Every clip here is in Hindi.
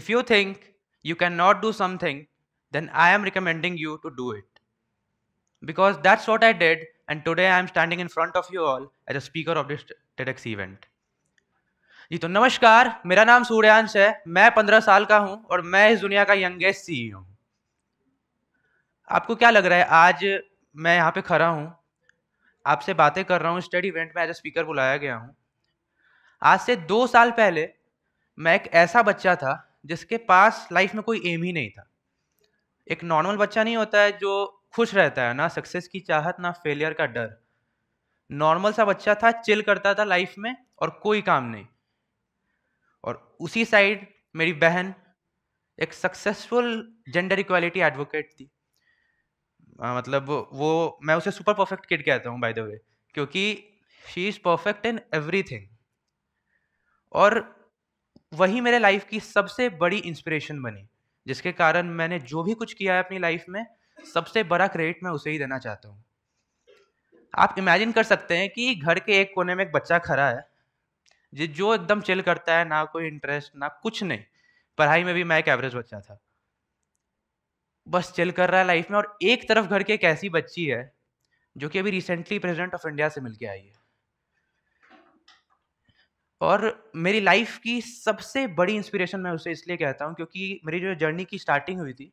If you think you cannot do something, then I am recommending you to do it. Because that's what I did, and today I am standing in front of you all as a speaker of this TEDx event. जी तो नमस्कार मेरा नाम सूर्यांश है मैं पंद्रह साल का हूं और मैं इस दुनिया का यंगेस्ट सीईओ हूं आपको क्या लग रहा है आज मैं यहाँ पे खड़ा हूँ आपसे बातें कर रहा हूँ स्टडी इवेंट में एज ए स्पीकर बुलाया गया हूँ आज से दो साल पहले मैं एक ऐसा बच्चा था जिसके पास लाइफ में कोई एम ही नहीं था एक नॉर्मल बच्चा नहीं होता है जो खुश रहता है ना सक्सेस की चाहत ना फेलियर का डर नॉर्मल सा बच्चा था चिल करता था लाइफ में और कोई काम नहीं और उसी साइड मेरी बहन एक सक्सेसफुल जेंडर इक्वालिटी एडवोकेट थी आ, मतलब वो मैं उसे सुपर परफेक्ट किड कहता हूँ बाय द वे क्योंकि she is perfect in everything और वही मेरे लाइफ की सबसे बड़ी इंस्पिरेशन बनी जिसके कारण मैंने जो भी कुछ किया है अपनी लाइफ में सबसे बड़ा क्रेडिट मैं उसे ही देना चाहता हूँ आप इमेजिन कर सकते हैं कि घर के एक कोने में एक बच्चा खड़ा है जो जो एकदम चिल करता है ना कोई इंटरेस्ट ना कुछ नहीं पढ़ाई में भी मैं एक एवरेज बच्चा था बस चिल कर रहा है लाइफ में और एक तरफ घर के एक ऐसी बच्ची है जो कि अभी रिसेंटली प्रेसिडेंट ऑफ इंडिया से मिलके आई है और मेरी लाइफ की सबसे बड़ी इंस्पिरेशन मैं उसे इसलिए कहता हूँ क्योंकि मेरी जो जर्नी की स्टार्टिंग हुई थी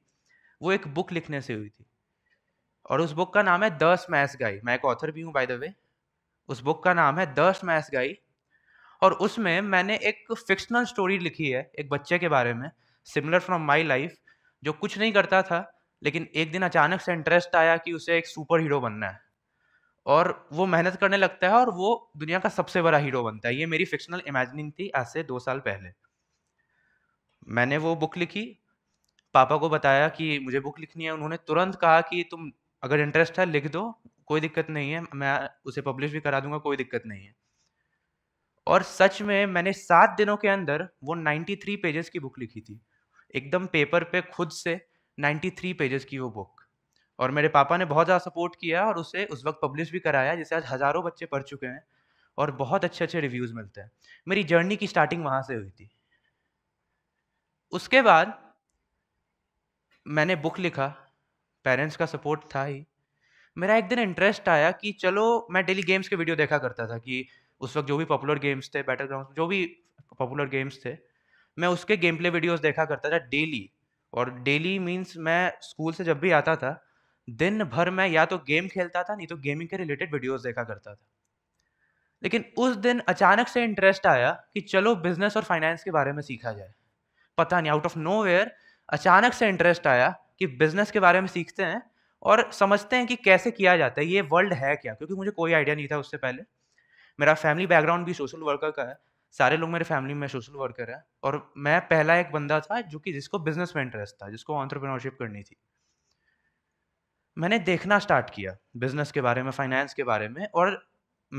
वो एक बुक लिखने से हुई थी और उस बुक का नाम है दस मैस गाई मैं एक ऑथर भी हूँ बाय द वे उस बुक का नाम है दस मैस गाई और उसमें मैंने एक फिक्शनल स्टोरी लिखी है एक बच्चे के बारे में सिमिलर फ्रॉम माई लाइफ जो कुछ नहीं करता था लेकिन एक दिन अचानक से इंटरेस्ट आया कि उसे एक सुपर हीरो बनना है और वो मेहनत करने लगता है और वो दुनिया का सबसे बड़ा हीरो बनता है ये मेरी फिक्शनल इमेजिनिंग थी आज से दो साल पहले मैंने वो बुक लिखी पापा को बताया कि मुझे बुक लिखनी है उन्होंने तुरंत कहा कि तुम अगर इंटरेस्ट है लिख दो कोई दिक्कत नहीं है मैं उसे पब्लिश भी करा दूंगा कोई दिक्कत नहीं है और सच में मैंने सात दिनों के अंदर वो नाइन्टी थ्री पेजेस की बुक लिखी थी एकदम पेपर पे खुद से नाइन्टी थ्री पेजेस की वो बुक और मेरे पापा ने बहुत ज़्यादा सपोर्ट किया और उसे उस वक्त पब्लिश भी कराया जिसे आज हज़ारों बच्चे पढ़ चुके हैं और बहुत अच्छे अच्छे रिव्यूज़ मिलते हैं मेरी जर्नी की स्टार्टिंग वहाँ से हुई थी उसके बाद मैंने बुक लिखा पेरेंट्स का सपोर्ट था ही मेरा एक दिन इंटरेस्ट आया कि चलो मैं डेली गेम्स के वीडियो देखा करता था कि उस वक्त जो भी पॉपुलर गेम्स थे बैटल ग्राउंड जो भी पॉपुलर गेम्स थे मैं उसके गेम प्ले वीडियोज़ देखा करता था डेली और डेली मीन्स मैं स्कूल से जब भी आता था दिन भर मैं या तो गेम खेलता था नहीं तो गेमिंग के रिलेटेड वीडियोस देखा करता था लेकिन उस दिन अचानक से इंटरेस्ट आया कि चलो बिजनेस और फाइनेंस के बारे में सीखा जाए पता नहीं आउट ऑफ नो अचानक से इंटरेस्ट आया कि बिजनेस के बारे में सीखते हैं और समझते हैं कि कैसे किया जाता है ये वर्ल्ड है क्या क्योंकि मुझे कोई आइडिया नहीं था उससे पहले मेरा फैमिली बैकग्राउंड भी सोशल वर्कर का है सारे लोग मेरे फैमिली में सोशल वर्कर है और मैं पहला एक बंदा था जो कि जिसको बिजनेस में इंटरेस्ट था जिसको ऑन्टरप्रेनोरशिप करनी थी मैंने देखना स्टार्ट किया बिजनेस के बारे में फाइनेंस के बारे में और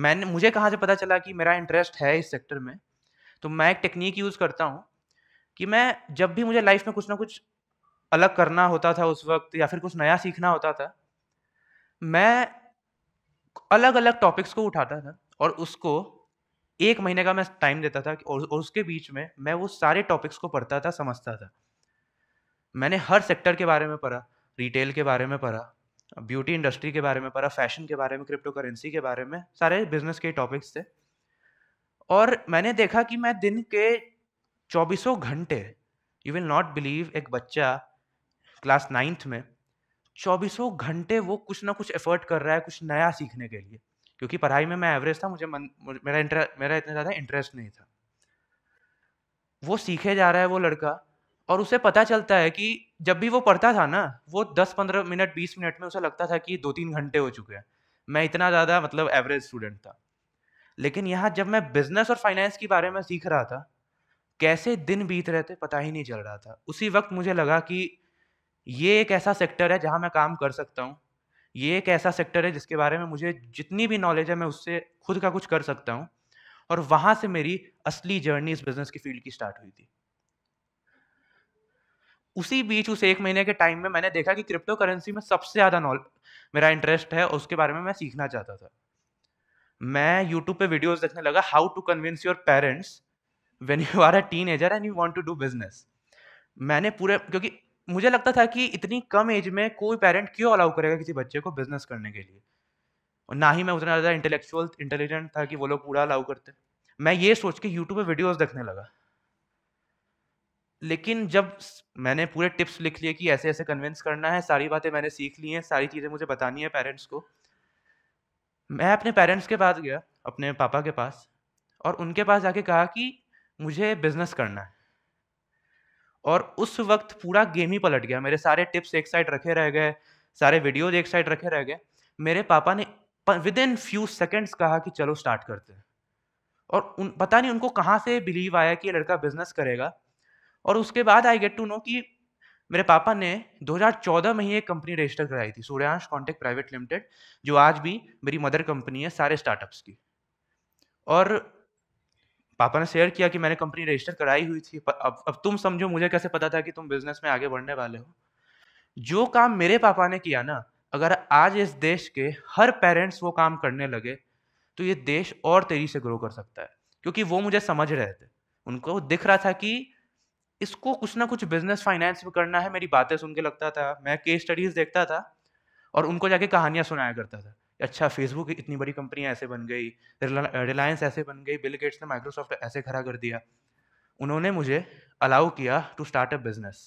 मैंने मुझे कहाँ से पता चला कि मेरा इंटरेस्ट है इस सेक्टर में तो मैं एक टेक्निक यूज़ करता हूँ कि मैं जब भी मुझे लाइफ में कुछ ना कुछ अलग करना होता था उस वक्त या फिर कुछ नया सीखना होता था मैं अलग अलग टॉपिक्स को उठाता था और उसको एक महीने का मैं टाइम देता था और उसके बीच में मैं वो सारे टॉपिक्स को पढ़ता था समझता था मैंने हर सेक्टर के बारे में पढ़ा रिटेल के बारे में पढ़ा ब्यूटी इंडस्ट्री के बारे में पढ़ा फैशन के बारे में क्रिप्टो करेंसी के बारे में सारे बिजनेस के टॉपिक्स थे और मैंने देखा कि मैं दिन के चौबीसों घंटे यू विल नॉट बिलीव एक बच्चा क्लास नाइन्थ में चौबीसों घंटे वो कुछ ना कुछ एफर्ट कर रहा है कुछ नया सीखने के लिए क्योंकि पढ़ाई में मैं एवरेज था मुझे मन मेरा इंटरेस्ट मेरा इतना ज़्यादा इंटरेस्ट नहीं था वो सीखे जा रहा है वो लड़का और उसे पता चलता है कि जब भी वो पढ़ता था ना वो दस पंद्रह मिनट बीस मिनट में उसे लगता था कि दो तीन घंटे हो चुके हैं मैं इतना ज़्यादा मतलब एवरेज स्टूडेंट था लेकिन यहाँ जब मैं बिजनेस और फाइनेंस के बारे में सीख रहा था कैसे दिन बीत रहे थे पता ही नहीं चल रहा था उसी वक्त मुझे लगा कि ये एक ऐसा सेक्टर है जहाँ मैं काम कर सकता हूँ ये एक ऐसा सेक्टर है जिसके बारे में मुझे जितनी भी नॉलेज है मैं उससे खुद का कुछ कर सकता हूँ और वहाँ से मेरी असली जर्नी इस बिज़नेस की फील्ड की स्टार्ट हुई थी उसी बीच उस एक महीने के टाइम में मैंने देखा कि क्रिप्टो करेंसी में सबसे ज़्यादा नॉलेज मेरा इंटरेस्ट है उसके बारे में मैं सीखना चाहता था मैं यूट्यूब पे वीडियोस देखने लगा how to convince your parents when you are a teenager and you want to do business मैंने पूरे क्योंकि मुझे लगता था कि इतनी कम एज में कोई पेरेंट क्यों अलाउ करेगा किसी बच्चे को बिजनेस करने के लिए और ना ही मैं उतना ज़्यादा इंटेलेक्चुअल इंटेलिजेंट था कि वो लोग पूरा अलाउ करते मैं ये सोच के यूट्यूब पर वीडियोज़ देखने लगा लेकिन जब मैंने पूरे टिप्स लिख लिए कि ऐसे ऐसे कन्विंस करना है सारी बातें मैंने सीख ली हैं सारी चीज़ें मुझे बतानी है पेरेंट्स को मैं अपने पेरेंट्स के पास गया अपने पापा के पास और उनके पास जाके कहा कि मुझे बिज़नेस करना है और उस वक्त पूरा गेम ही पलट गया मेरे सारे टिप्स एक साइड रखे रह गए सारे वीडियोज एक साइड रखे रह गए मेरे पापा ने विद इन फ्यू सेकेंड्स कहा कि चलो स्टार्ट करते हैं और उन पता नहीं उनको कहाँ से बिलीव आया कि ये लड़का बिज़नेस करेगा और उसके बाद आई गेट टू नो कि मेरे पापा ने 2014 में ही एक कंपनी रजिस्टर कराई थी सूर्यांश कॉन्टेक्ट प्राइवेट लिमिटेड जो आज भी मेरी मदर कंपनी है सारे स्टार्टअप्स की और पापा ने शेयर किया कि मैंने कंपनी रजिस्टर कराई हुई थी अब अब तुम समझो मुझे कैसे पता था कि तुम बिजनेस में आगे बढ़ने वाले हो जो काम मेरे पापा ने किया ना अगर आज इस देश के हर पेरेंट्स वो काम करने लगे तो ये देश और तेजी से ग्रो कर सकता है क्योंकि वो मुझे समझ रहे थे उनको दिख रहा था कि इसको कुछ ना कुछ बिजनेस फाइनेंस में करना है मेरी बातें सुन के लगता था मैं केस स्टडीज देखता था और उनको जाके कहानियाँ सुनाया करता था अच्छा फेसबुक इतनी बड़ी कंपनियाँ ऐसे बन गई रिलायंस ऐसे बन गई बिल गेट्स ने माइक्रोसॉफ्ट ऐसे खड़ा कर दिया उन्होंने मुझे अलाउ किया टू स्टार्ट अप बिजनेस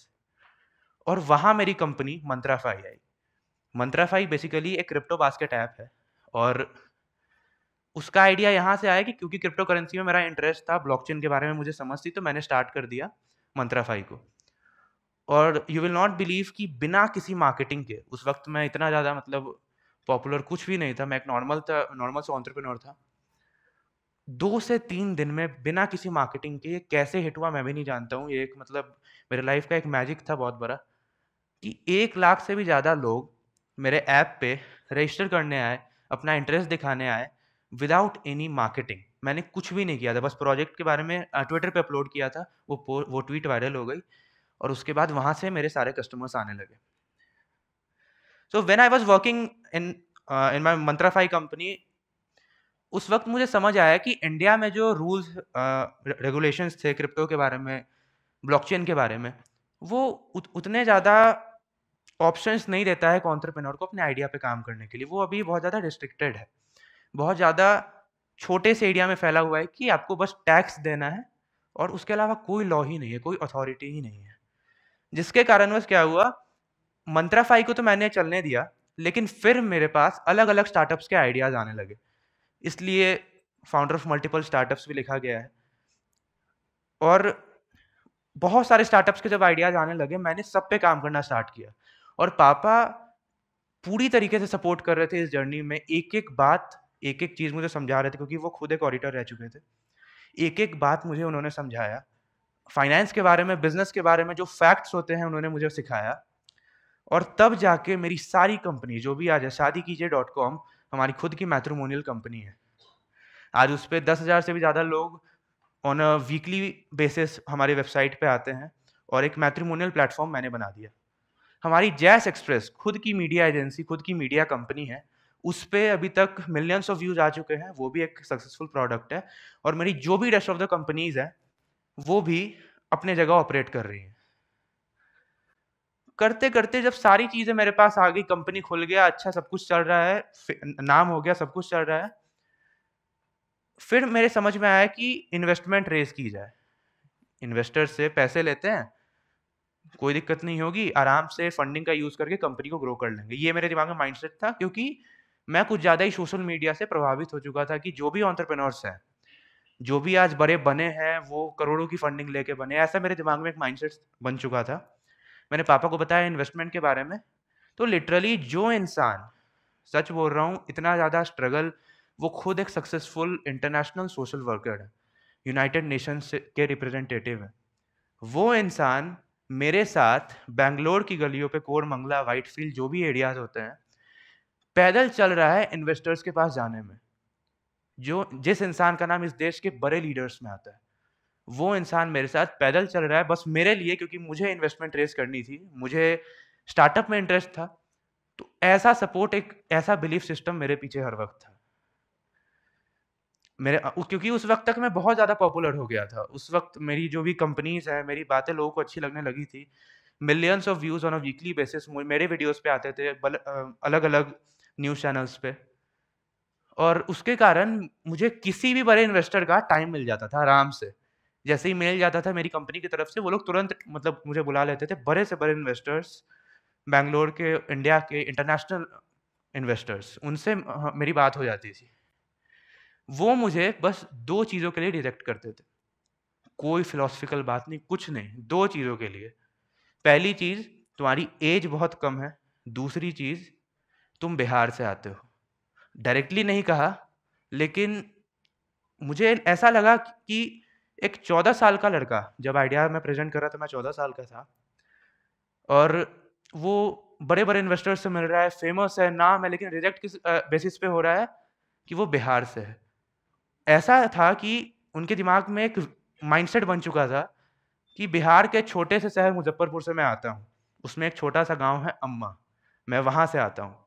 और वहाँ मेरी company Mantrafy I Mantrafy basically एक क्रिप्टो बास्केट ऐप है और उसका आइडिया यहाँ से आया कि क्योंकि क्रिप्टो करेंसी में मेरा इंटरेस्ट था ब्लॉकचेन के बारे में मुझे समझ थी तो मैंने स्टार्ट कर दिया मंत्रा फाई को और यू विल नॉट बिलीव कि बिना किसी मार्केटिंग के उस वक्त मैं इतना ज़्यादा मतलब पॉपुलर कुछ भी नहीं था मैं एक नॉर्मल था नॉर्मल से ऑन्टरप्रेनोर था दो से तीन दिन में बिना किसी मार्केटिंग के ये कैसे हिट हुआ मैं भी नहीं जानता हूँ ये एक मतलब मेरे लाइफ का एक मैजिक था बहुत बड़ा कि एक लाख से भी ज़्यादा लोग मेरे ऐप पे रजिस्टर करने आए अपना इंटरेस्ट दिखाने आए विदाउट एनी मार्केटिंग मैंने कुछ भी नहीं किया था बस प्रोजेक्ट के बारे में ट्विटर पर अपलोड किया था वो वो ट्वीट वायरल हो गई और उसके बाद वहाँ से मेरे सारे कस्टमर्स आने लगे so when I was working in in my Mantrafy company उस वक्त मुझे समझ आया कि इंडिया में जो रूल्स रेगुलेशंस uh, थे क्रिप्टो के बारे में ब्लॉकचेन के बारे में वो उत, उतने ज़्यादा ऑप्शंस नहीं देता है कॉन्ट्रप्रनोर को अपने आइडिया पे काम करने के लिए वो अभी बहुत ज़्यादा रिस्ट्रिक्टेड है बहुत ज़्यादा छोटे से एरिया में फैला हुआ है कि आपको बस टैक्स देना है और उसके अलावा कोई लॉ ही नहीं है कोई अथॉरिटी ही नहीं है जिसके कारणवश क्या हुआ मंत्राफाई को तो मैंने चलने दिया लेकिन फिर मेरे पास अलग अलग स्टार्टअप्स के आइडियाज़ आने लगे इसलिए फाउंडर ऑफ मल्टीपल स्टार्टअप्स भी लिखा गया है और बहुत सारे स्टार्टअप्स के जब आइडियाज़ आने लगे मैंने सब पे काम करना स्टार्ट किया और पापा पूरी तरीके से सपोर्ट कर रहे थे इस जर्नी में एक एक बात एक एक चीज़ मुझे समझा रहे थे क्योंकि वो खुद एक ऑडिटर रह चुके थे एक एक बात मुझे उन्होंने समझाया फाइनेंस के बारे में बिजनेस के बारे में जो फैक्ट्स होते हैं उन्होंने मुझे सिखाया और तब जाके मेरी सारी कंपनी जो भी आज है शादी कीजिए डॉट कॉम हमारी खुद की मैथ्रोमोनियल कंपनी है आज उस पर दस हज़ार से भी ज़्यादा लोग ऑन अ वीकली बेसिस हमारी वेबसाइट पे आते हैं और एक मैट्रीमोनियल प्लेटफॉर्म मैंने बना दिया हमारी जैस एक्सप्रेस खुद की मीडिया एजेंसी खुद की मीडिया कंपनी है उस पर अभी तक मिलियंस ऑफ व्यूज आ चुके हैं वो भी एक सक्सेसफुल प्रोडक्ट है और मेरी जो भी रेस्ट ऑफ द कंपनीज है वो भी अपने जगह ऑपरेट कर रही है करते करते जब सारी चीज़ें मेरे पास आ गई कंपनी खुल गया अच्छा सब कुछ चल रहा है नाम हो गया सब कुछ चल रहा है फिर मेरे समझ में आया कि इन्वेस्टमेंट रेज की जाए इन्वेस्टर से पैसे लेते हैं कोई दिक्कत नहीं होगी आराम से फंडिंग का यूज़ करके कंपनी को ग्रो कर लेंगे ये मेरे दिमाग में माइंडसेट था क्योंकि मैं कुछ ज़्यादा ही सोशल मीडिया से प्रभावित हो चुका था कि जो भी ऑन्टरप्रेनर्स हैं जो भी आज बड़े बने हैं वो करोड़ों की फंडिंग लेके बने ऐसा मेरे दिमाग में एक माइंडसेट बन चुका था मैंने पापा को बताया इन्वेस्टमेंट के बारे में तो लिटरली जो इंसान सच बोल रहा हूँ इतना ज़्यादा स्ट्रगल वो खुद एक सक्सेसफुल इंटरनेशनल सोशल वर्कर है यूनाइटेड नेशंस के रिप्रेजेंटेटिव हैं वो इंसान मेरे साथ बेंगलोर की गलियों पे कोर मंगला वाइट फील्ड जो भी एरियाज होते हैं पैदल चल रहा है इन्वेस्टर्स के पास जाने में जो जिस इंसान का नाम इस देश के बड़े लीडर्स में आता है वो इंसान मेरे साथ पैदल चल रहा है बस मेरे लिए क्योंकि मुझे इन्वेस्टमेंट रेस करनी थी मुझे स्टार्टअप में इंटरेस्ट था तो ऐसा सपोर्ट एक ऐसा बिलीफ सिस्टम मेरे पीछे हर वक्त था मेरे क्योंकि उस वक्त तक मैं बहुत ज़्यादा पॉपुलर हो गया था उस वक्त मेरी जो भी कंपनीज है मेरी बातें लोगों को अच्छी लगने लगी थी millions of views on a weekly basis मेरे वीडियोस पे आते थे अलग अलग न्यूज़ चैनल्स पे और उसके कारण मुझे किसी भी बड़े इन्वेस्टर का टाइम मिल जाता था आराम से जैसे ही मिल जाता था मेरी कंपनी की तरफ से वो लोग तुरंत मतलब मुझे बुला लेते थे बड़े से बड़े इन्वेस्टर्स बैंगलोर के इंडिया के इंटरनेशनल इन्वेस्टर्स उनसे मेरी बात हो जाती थी वो मुझे बस दो चीज़ों के लिए डिरेक्ट करते थे कोई फिलोसफिकल बात नहीं कुछ नहीं दो चीज़ों के लिए पहली चीज़ तुम्हारी एज बहुत कम है दूसरी चीज़ तुम बिहार से आते हो डायरेक्टली नहीं कहा लेकिन मुझे ऐसा लगा कि एक चौदह साल का लड़का जब आइडिया मैं प्रेजेंट कर रहा था मैं चौदह साल का था और वो बड़े बड़े इन्वेस्टर्स से मिल रहा है फेमस है नाम है लेकिन रिजेक्ट किस बेसिस पे हो रहा है कि वो बिहार से है ऐसा था कि उनके दिमाग में एक माइंडसेट बन चुका था कि बिहार के छोटे से शहर मुजफ्फरपुर से मैं आता हूँ उसमें एक छोटा सा गाँव है अम्मा मैं वहाँ से आता हूँ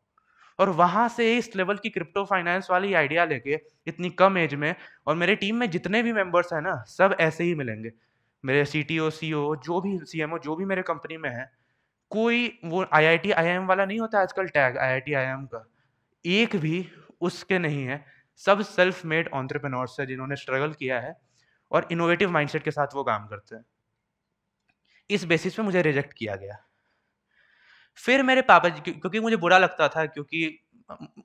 और वहाँ से इस लेवल की क्रिप्टो फाइनेंस वाली आइडिया लेके इतनी कम एज में और मेरे टीम में जितने भी मेम्बर्स हैं ना सब ऐसे ही मिलेंगे मेरे सी टी ओ सी ओ जो भी सी एम ओ जो भी मेरे कंपनी में है कोई वो आई आई टी आई एम वाला नहीं होता आजकल tag I I T I M का एक भी उसके नहीं है सब सेल्फ मेड ऑन्टरप्रेनोर्स है जिन्होंने स्ट्रगल किया है और इनोवेटिव माइंडसेट के साथ वो काम करते हैं इस बेसिस पे मुझे रिजेक्ट किया गया फिर मेरे पापा जी क्योंकि मुझे बुरा लगता था क्योंकि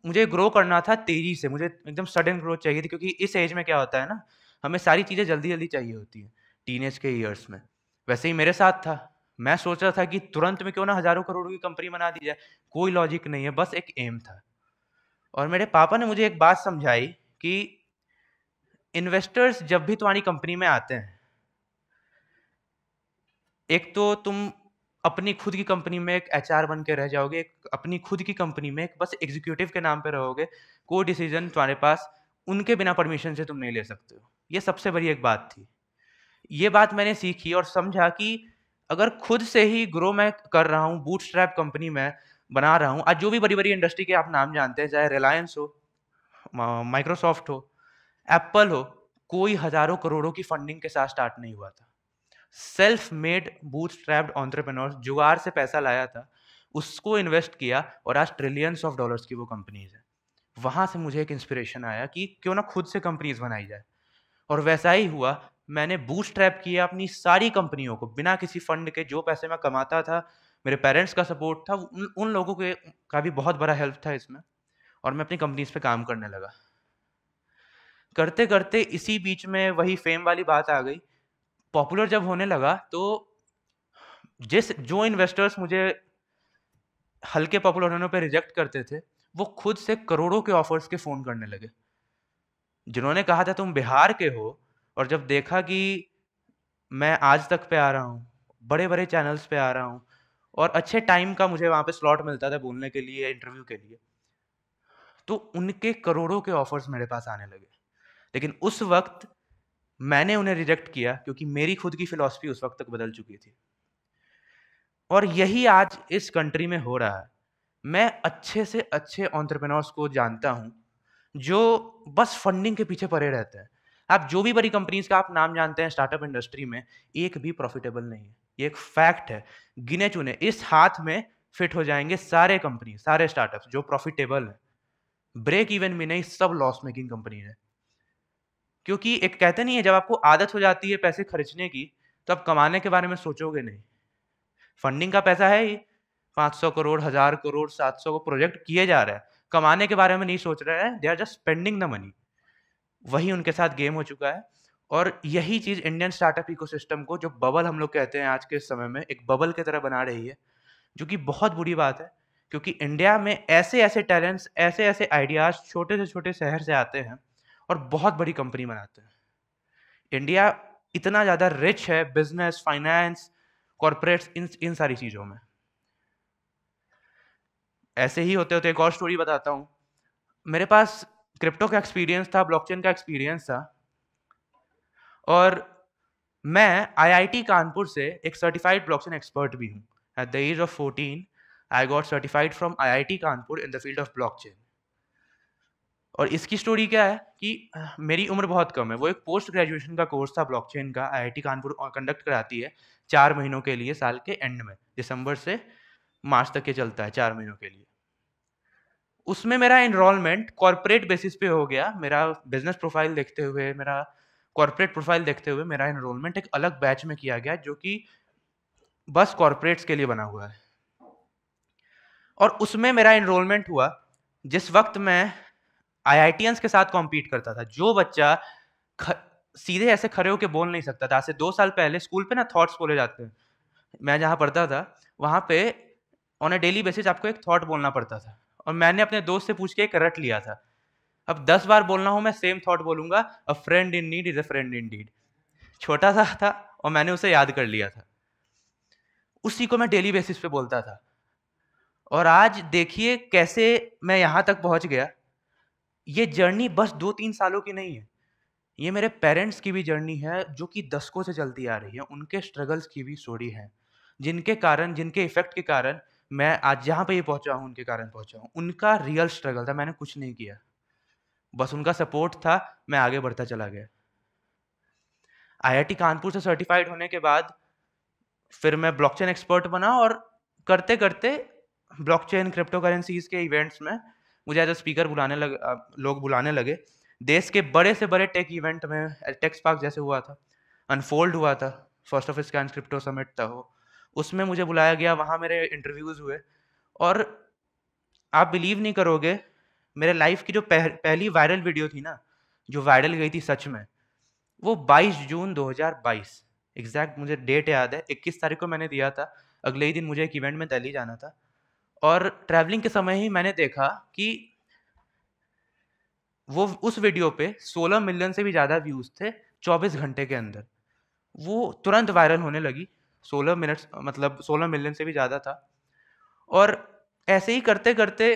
मुझे ग्रो करना था तेज़ी से मुझे एकदम सडन ग्रोथ चाहिए थी क्योंकि इस एज में क्या होता है ना हमें सारी चीज़ें जल्दी जल्दी चाहिए होती हैं टीन के ईयर्स में वैसे ही मेरे साथ था मैं सोच रहा था कि तुरंत में क्यों ना हज़ारों करोड़ की कंपनी बना दी जाए कोई लॉजिक नहीं है बस एक एम था और मेरे पापा ने मुझे एक बात समझाई कि इन्वेस्टर्स जब भी तुम्हारी कंपनी में आते हैं एक तो तुम अपनी खुद की कंपनी में एक एच आर बन के रह जाओगे एक अपनी खुद की कंपनी में एक बस एग्जीक्यूटिव के नाम पर रहोगे कोई डिसीजन तुम्हारे पास उनके बिना परमिशन से तुम नहीं ले सकते हो ये सबसे बड़ी एक बात थी ये बात मैंने सीखी और समझा कि अगर खुद से ही ग्रो मैं कर रहा हूँ बूट स्ट्रैप कंपनी में बना रहा हूँ आज जो भी बड़ी बड़ी इंडस्ट्री के आप नाम जानते हैं चाहे रिलायंस हो माइक्रोसॉफ्ट हो एप्पल हो कोई हज़ारों करोड़ों की फंडिंग के साथ स्टार्ट नहीं हुआ था self made bootstrapped entrepreneurs जुगाड़ से पैसा लाया था उसको इन्वेस्ट किया और आज ट्रिलियंस ऑफ डॉलर्स की वो कंपनीज है वहाँ से मुझे एक इंस्पिरेशन आया कि क्यों ना खुद से कंपनीज बनाई जाए और वैसा ही हुआ मैंने बूट ट्रैप किया अपनी सारी कंपनियों को बिना किसी फंड के जो पैसे मैं कमाता था मेरे पेरेंट्स का सपोर्ट था उन, उन लोगों के का भी बहुत बड़ा हेल्प था इसमें और मैं अपनी कंपनीज पे काम करने लगा करते करते इसी बीच में वही फेम वाली बात आ गई पॉपुलर जब होने लगा तो जिस जो इन्वेस्टर्स मुझे हल्के पॉपुलर होने पर रिजेक्ट करते थे वो खुद से करोड़ों के ऑफर्स के फ़ोन करने लगे जिन्होंने कहा था तुम बिहार के हो और जब देखा कि मैं आज तक पे आ रहा हूँ बड़े बड़े चैनल्स पे आ रहा हूँ और अच्छे टाइम का मुझे वहाँ पे स्लॉट मिलता था बोलने के लिए इंटरव्यू के लिए तो उनके करोड़ों के ऑफर्स मेरे पास आने लगे लेकिन उस वक्त मैंने उन्हें रिजेक्ट किया क्योंकि मेरी खुद की फ़िलासफ़ी उस वक्त तक बदल चुकी थी और यही आज इस कंट्री में हो रहा है मैं अच्छे से अच्छे ऑन्टरप्रेनर्स को जानता हूँ जो बस फंडिंग के पीछे पड़े रहते हैं आप जो भी बड़ी कंपनीज का आप नाम जानते हैं स्टार्टअप इंडस्ट्री में एक भी प्रॉफिटेबल नहीं है ये एक फैक्ट है गिने चुने इस हाथ में फिट हो जाएंगे सारे कंपनी सारे स्टार्टअप जो प्रॉफिटेबल है ब्रेक इवन में नहीं सब लॉस मेकिंग कंपनी है क्योंकि एक कहते नहीं है जब आपको आदत हो जाती है पैसे खर्चने की तो आप कमाने के बारे में सोचोगे नहीं फंडिंग का पैसा है ही पाँच सौ करोड़ हज़ार करोड़ सात सौ को प्रोजेक्ट किए जा रहे हैं कमाने के बारे में नहीं सोच रहे हैं they are just spending the money वही उनके साथ गेम हो चुका है और यही चीज़ इंडियन स्टार्टअप इकोसिस्टम को जो बबल हम लोग कहते हैं आज के समय में एक बबल की तरह बना रही है जो कि बहुत बुरी बात है क्योंकि इंडिया में ऐसे ऐसे टैलेंट्स ऐसे ऐसे आइडियाज़ छोटे से छोटे शहर से आते हैं और बहुत बड़ी कंपनी बनाते हैं इंडिया इतना ज़्यादा रिच है बिजनेस फाइनेंस कॉरपोरेट्स इन इन सारी चीज़ों में ऐसे ही होते होते एक और स्टोरी बताता हूँ मेरे पास क्रिप्टो का एक्सपीरियंस था ब्लॉकचेन का एक्सपीरियंस था और मैं आईआईटी कानपुर से एक सर्टिफाइड ब्लॉकचेन एक्सपर्ट भी हूँ at the age of fourteen I got certified from IIT Kanpur in the field of blockchain और इसकी स्टोरी क्या है कि मेरी उम्र बहुत कम है वो एक पोस्ट ग्रेजुएशन का कोर्स था ब्लॉकचेन का आईआईटी कानपुर कंडक्ट कराती है चार महीनों के लिए साल के एंड में दिसंबर से मार्च तक के चलता है चार महीनों के लिए उसमें मेरा इनरोलमेंट कॉरपोरेट बेसिस पे हो गया मेरा बिजनेस प्रोफाइल देखते हुए मेरा कॉरपोरेट प्रोफाइल देखते हुए मेरा इनरोलमेंट एक अलग बैच में किया गया जो कि बस कॉरपोरेट्स के लिए बना हुआ है और उसमें मेरा इनरोलमेंट हुआ जिस वक्त मैं आई के साथ कॉम्पीट करता था जो बच्चा ख, सीधे ऐसे खड़े होकर बोल नहीं सकता था आज से दो साल पहले स्कूल पे ना थॉट्स बोले जाते हैं मैं जहाँ पढ़ता था वहाँ पे ऑन अ डेली बेसिस आपको एक थॉट बोलना पड़ता था और मैंने अपने दोस्त से पूछ के एक रट लिया था अब दस बार बोलना हो मैं सेम थॉट बोलूँगा a friend in need is a friend in deed छोटा सा था और मैंने उसे याद कर लिया था उसी को मैं डेली बेसिस पे बोलता था और आज देखिए कैसे मैं यहाँ तक पहुँच गया ये जर्नी बस दो तीन सालों की नहीं है ये मेरे पेरेंट्स की भी जर्नी है जो कि दशकों से चलती आ रही है उनके स्ट्रगल्स की भी स्टोरी है जिनके कारण जिनके इफेक्ट के कारण मैं आज जहाँ पे ये पहुँचा हूँ उनके कारण पहुँचा हूँ उनका रियल स्ट्रगल था मैंने कुछ नहीं किया बस उनका सपोर्ट था मैं आगे बढ़ता चला गया आईआईटी कानपुर से सर्टिफाइड होने के बाद फिर मैं ब्लॉकचेन एक्सपर्ट बना और करते करते ब्लॉकचेन क्रिप्टो करेंसीज के इवेंट्स में मुझे एज अ स्पीकर बुलाने लग लोग बुलाने लगे देश के बड़े से बड़े टेक इवेंट में टेक्स पार्क जैसे हुआ था अनफोल्ड हुआ था first of scan crypto summit था वो उसमें मुझे बुलाया गया वहाँ मेरे इंटरव्यूज़ हुए और आप बिलीव नहीं करोगे मेरे लाइफ की जो पह, पहली वायरल वीडियो थी ना जो वायरल गई थी सच में वो 22 जून 2022 एग्जैक्ट मुझे डेट याद है 21 तारीख को मैंने दिया था अगले ही दिन मुझे एक इवेंट में दिल्ली जाना था और ट्रैवलिंग के समय ही मैंने देखा कि वो उस वीडियो पे 16 मिलियन से भी ज़्यादा व्यूज़ थे 24 घंटे के अंदर वो तुरंत वायरल होने लगी 16 मिनट्स मतलब 16 मिलियन से भी ज़्यादा था और ऐसे ही करते करते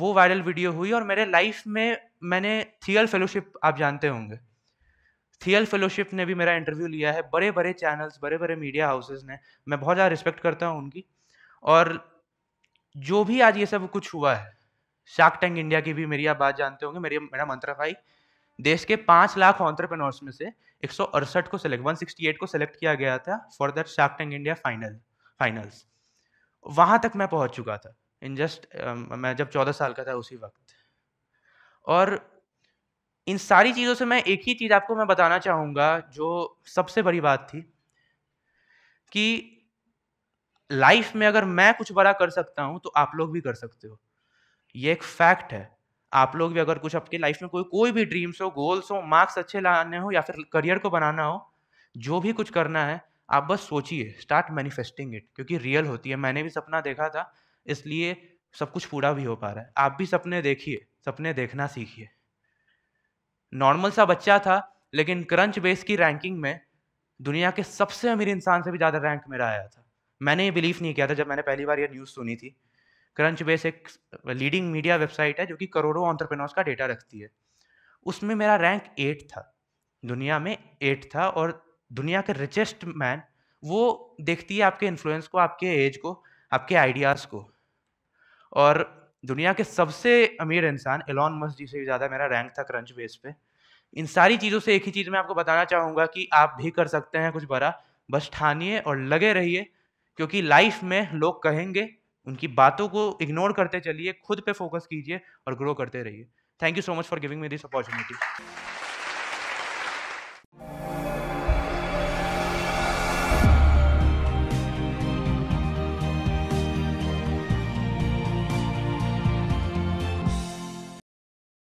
वो वायरल वीडियो हुई और मेरे लाइफ में मैंने थियल फेलोशिप आप जानते होंगे थियल फेलोशिप ने भी मेरा इंटरव्यू लिया है बड़े बड़े चैनल्स बड़े बड़े मीडिया हाउसेज ने मैं बहुत ज़्यादा रिस्पेक्ट करता हूँ उनकी और जो भी आज ये सब कुछ हुआ है शार्क टैंक इंडिया की भी मेरी आप बात जानते होंगे मेरी मेरा मंत्र भाई देश के पाँच लाख ऑन्टरप्रेनोर्स में से एक को सेलेक्ट 168 को सेलेक्ट किया गया था for that Shark Tank India final finals वहाँ तक मैं पहुँच चुका था इन जस्ट uh, मैं जब चौदह साल का था उसी वक्त और इन सारी चीज़ों से मैं एक ही चीज़ आपको मैं बताना चाहूँगा जो सबसे बड़ी बात थी कि लाइफ में अगर मैं कुछ बड़ा कर सकता हूँ तो आप लोग भी कर सकते हो ये एक फैक्ट है आप लोग भी अगर कुछ आपकी लाइफ में कोई कोई भी ड्रीम्स हो गोल्स हो मार्क्स अच्छे लाने हो या फिर करियर को बनाना हो जो भी कुछ करना है आप बस सोचिए स्टार्ट मैनिफेस्टिंग इट क्योंकि रियल होती है मैंने भी सपना देखा था इसलिए सब कुछ पूरा भी हो पा रहा है आप भी सपने देखिए सपने देखना सीखिए नॉर्मल सा बच्चा था लेकिन क्रंच बेस की रैंकिंग में दुनिया के सबसे अमीर इंसान से भी ज़्यादा रैंक मेरा आया था मैंने ये बिलीव नहीं किया था जब मैंने पहली बार ये न्यूज़ सुनी थी क्रंच बेस एक लीडिंग मीडिया वेबसाइट है जो कि करोड़ों ऑन्टरप्रेनोर्स का डेटा रखती है उसमें मेरा रैंक एट था दुनिया में एट था और दुनिया के रिचेस्ट मैन वो देखती है आपके इन्फ्लुएंस को आपके एज को आपके आइडियाज़ को और दुनिया के सबसे अमीर इंसान एलॉन मस्क जी से भी ज़्यादा मेरा रैंक था क्रंच बेस पे इन सारी चीज़ों से एक ही चीज़ मैं आपको बताना चाहूँगा कि आप भी कर सकते हैं कुछ बड़ा बस ठानिए और लगे रहिए क्योंकि लाइफ में लोग कहेंगे उनकी बातों को इग्नोर करते चलिए खुद पे फोकस कीजिए और ग्रो करते रहिए thank you so much for giving me this opportunity